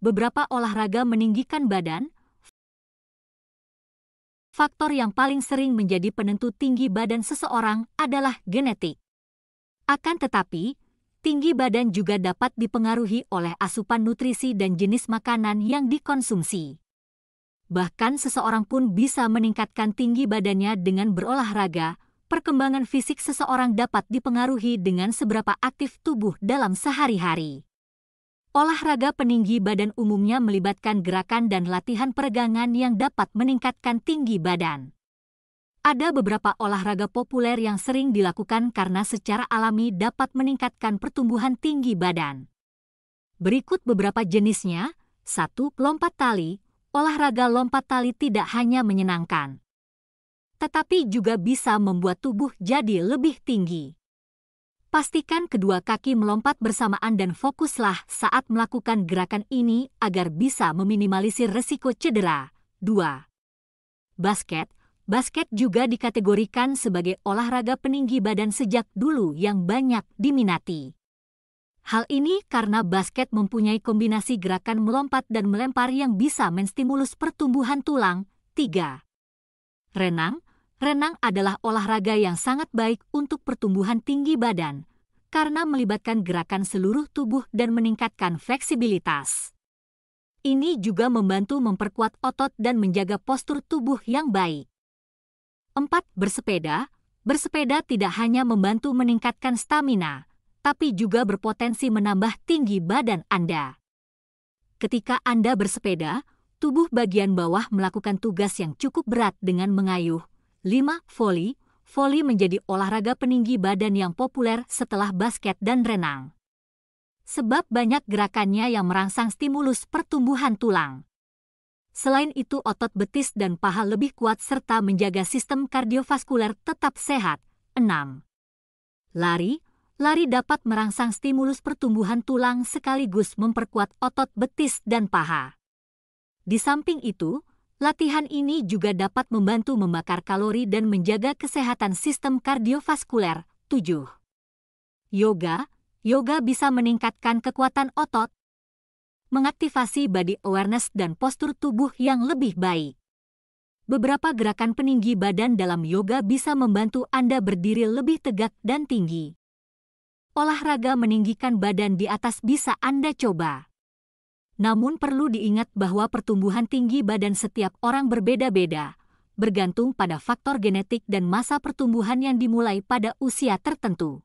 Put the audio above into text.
beberapa olahraga meninggikan badan, faktor yang paling sering menjadi penentu tinggi badan seseorang adalah genetik. Akan tetapi, tinggi badan juga dapat dipengaruhi oleh asupan nutrisi dan jenis makanan yang dikonsumsi. Bahkan seseorang pun bisa meningkatkan tinggi badannya dengan berolahraga. Perkembangan fisik seseorang dapat dipengaruhi dengan seberapa aktif tubuh dalam sehari-hari. Olahraga peninggi badan umumnya melibatkan gerakan dan latihan peregangan yang dapat meningkatkan tinggi badan. Ada beberapa olahraga populer yang sering dilakukan karena secara alami dapat meningkatkan pertumbuhan tinggi badan. Berikut beberapa jenisnya. 1. Lompat tali. Olahraga lompat tali tidak hanya menyenangkan, tetapi juga bisa membuat tubuh jadi lebih tinggi. Pastikan kedua kaki melompat bersamaan dan fokuslah saat melakukan gerakan ini agar bisa meminimalisir resiko cedera. 2. Basket Basket juga dikategorikan sebagai olahraga peninggi badan sejak dulu yang banyak diminati. Hal ini karena basket mempunyai kombinasi gerakan melompat dan melempar yang bisa menstimulus pertumbuhan tulang. 3. Renang renang adalah olahraga yang sangat baik untuk pertumbuhan tinggi badan karena melibatkan gerakan seluruh tubuh dan meningkatkan fleksibilitas. Ini juga membantu memperkuat otot dan menjaga postur tubuh yang baik. 4. Bersepeda Bersepeda tidak hanya membantu meningkatkan stamina, tapi juga berpotensi menambah tinggi badan Anda. Ketika Anda bersepeda, tubuh bagian bawah melakukan tugas yang cukup berat dengan mengayuh, 5. Voli Voli menjadi olahraga peninggi badan yang populer setelah basket dan renang. Sebab banyak gerakannya yang merangsang stimulus pertumbuhan tulang. Selain itu otot betis dan paha lebih kuat serta menjaga sistem kardiovaskuler tetap sehat. 6. Lari Lari dapat merangsang stimulus pertumbuhan tulang sekaligus memperkuat otot betis dan paha. Di samping itu, Latihan ini juga dapat membantu membakar kalori dan menjaga kesehatan sistem kardiovaskuler. 7. Yoga Yoga bisa meningkatkan kekuatan otot, mengaktifasi body awareness dan postur tubuh yang lebih baik. Beberapa gerakan peninggi badan dalam yoga bisa membantu Anda berdiri lebih tegak dan tinggi. Olahraga meninggikan badan di atas bisa Anda coba. Namun perlu diingat bahwa pertumbuhan tinggi badan setiap orang berbeda-beda, bergantung pada faktor genetik dan masa pertumbuhan yang dimulai pada usia tertentu.